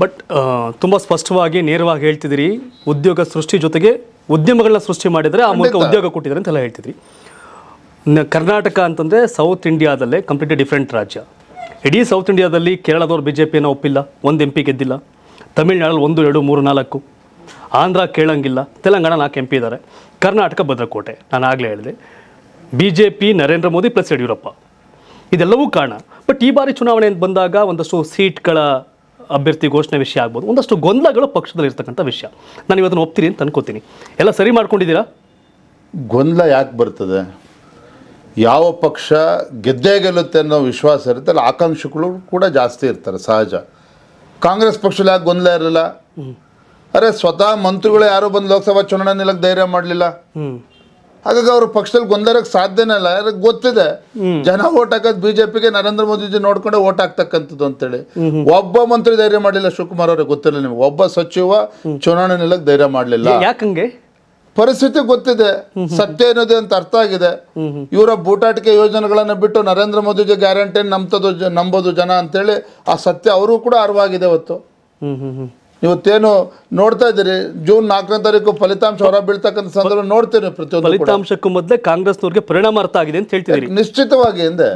but uh, ತುಂಬ ಸ್ಪಷ್ಟವಾಗಿ ನೇರವಾಗಿ ಹೇಳ್ತಿದ್ದೀರಿ ಉದ್ಯೋಗ ಸೃಷ್ಟಿ ಜೊತೆಗೆ ಉದ್ಯಮಗಳನ್ನ ಸೃಷ್ಟಿ ಮಾಡಿದರೆ ಆ ಮೂಲಕ ಉದ್ಯೋಗ ಕೊಟ್ಟಿದ್ದಾರೆ ಅಂತೆಲ್ಲ ಹೇಳ್ತಿದ್ರಿ ಕರ್ನಾಟಕ ಅಂತಂದರೆ ಸೌತ್ ಇಂಡಿಯಾದಲ್ಲೇ ಕಂಪ್ಲೀಟ್ಲಿ ಡಿಫ್ರೆಂಟ್ ರಾಜ್ಯ ಇಡೀ ಸೌತ್ ಇಂಡಿಯಾದಲ್ಲಿ ಕೇರಳದವ್ರು ಬಿ ಜೆ ಪಿಯನ್ನು ಒಪ್ಪಿಲ್ಲ ಒಂದು ಎಂ ಪಿ ಗೆದ್ದಿಲ್ಲ ತಮಿಳ್ನಾಡಲ್ಲಿ ಒಂದು ಎರಡು ಮೂರು ನಾಲ್ಕು ಆಂಧ್ರ ಕೇಳಂಗಿಲ್ಲ ತೆಲಂಗಾಣ ನಾಲ್ಕು ಎಂ ಪಿ ಇದ್ದಾರೆ ಕರ್ನಾಟಕ ಭದ್ರಕೋಟೆ ನಾನು ಆಗಲೇ ಹೇಳಿದೆ B J P Narendra Modi plus Yediyurappa ಇದೆಲ್ಲವೂ ಕಾರಣ ಬಟ್ ಈ ಬಾರಿ ಚುನಾವಣೆ ಬಂದಾಗ ಒಂದಷ್ಟು ಸೀಟ್ಗಳ ಅಭ್ಯರ್ಥಿ ಘೋಷಣೆ ವಿಷಯ ಆಗ್ಬೋದು ಒಂದಷ್ಟು ಗೊಂದಲಗಳು ಪಕ್ಷದಲ್ಲಿ ಇರ್ತಕ್ಕಂಥ ವಿಷಯ ನಾನು ಇವತ್ತು ಒಪ್ತೀನಿ ಅಂತ ಅನ್ಕೋತೀನಿ ಎಲ್ಲ ಸರಿ ಮಾಡ್ಕೊಂಡಿದ್ದೀರಾ ಗೊಂದಲ ಯಾಕೆ ಬರ್ತದೆ ಯಾವ ಪಕ್ಷ ಗೆದ್ದೇ ಗೆಲ್ಲುತ್ತೆ ಅನ್ನೋ ವಿಶ್ವಾಸ ಇರುತ್ತೆ ಅಲ್ಲಿ ಆಕಾಂಕ್ಷಿಗಳು ಕೂಡ ಜಾಸ್ತಿ ಇರ್ತಾರೆ ಸಹಜ ಕಾಂಗ್ರೆಸ್ ಪಕ್ಷದಲ್ಲಿ ಯಾಕೆ ಗೊಂದಲ ಇರಲಿಲ್ಲ ಅರೆ ಸ್ವತಃ ಮಂತ್ರಿಗಳು ಯಾರು ಬಂದು ಲೋಕಸಭಾ ಚುನಾವಣೆ ನಿಲ್ಲಕ್ಕೆ ಧೈರ್ಯ ಮಾಡಲಿಲ್ಲ ಹಾಗಾಗಿ ಅವ್ರ ಪಕ್ಷದಲ್ಲಿ ಗೊಂದಲಕ್ಕೆ ಸಾಧ್ಯನೇ ಇಲ್ಲ ಯಾರಿಗೆ ಗೊತ್ತಿದೆ ಜನ ಓಟ್ ಹಾಕೋದ್ ಬಿಜೆಪಿಗೆ ನರೇಂದ್ರ ಮೋದಿಜಿ ನೋಡ್ಕೊಂಡೆ ಓಟ್ ಹಾಕ್ತಕ್ಕಂಥದ್ದು ಅಂತೇಳಿ ಒಬ್ಬ ಮಂತ್ರಿ ಧೈರ್ಯ ಮಾಡಲಿಲ್ಲ ಶಿವಕುಮಾರ್ ಅವ್ರಿಗೆ ಗೊತ್ತಿಲ್ಲ ನಿಮ್ಗೆ ಒಬ್ಬ ಸಚಿವ ಚುನಾವಣೆ ನಿಲ್ಲಕ್ಕೆ ಧೈರ್ಯ ಮಾಡಲಿಲ್ಲ ಯಾಕಂಗೆ ಪರಿಸ್ಥಿತಿ ಗೊತ್ತಿದೆ ಸತ್ಯ ಏನಿದೆ ಅಂತ ಅರ್ಥ ಆಗಿದೆ ಇವರ ಬೂಟಾಟಿಕೆ ಯೋಜನೆಗಳನ್ನ ಬಿಟ್ಟು ನರೇಂದ್ರ ಮೋದಿಜಿ ಗ್ಯಾರಂಟಿ ನಂಬ್ತದ ನಂಬೋದು ಜನ ಅಂತೇಳಿ ಆ ಸತ್ಯ ಅವರು ಕೂಡ ಅರ್ವಾಗಿದೆ ಅವತ್ತು ಇವತ್ತೇನು ನೋಡ್ತಾ ಇದ್ದೀರಿ ಜೂನ್ ನಾಲ್ಕನೇ ತಾರೀಕು ಫಲಿತಾಂಶ ಹೊರ ಬೀಳ್ತಕ್ಕಂಥ ಸಂದರ್ಭ ನೋಡ್ತೇನೆ ಪ್ರತಿಯೊಂದು ಫಲಿತಾಂಶಕ್ಕೂ ಮೊದಲೇ ಕಾಂಗ್ರೆಸ್ನವ್ರಿಗೆ ಪರಿಣಾಮ ಅರ್ಥ ಆಗಿದೆ ಅಂತ ಹೇಳ್ತೀವಿ ನಿಶ್ಚಿತವಾಗಿ ಹಿಂದೆ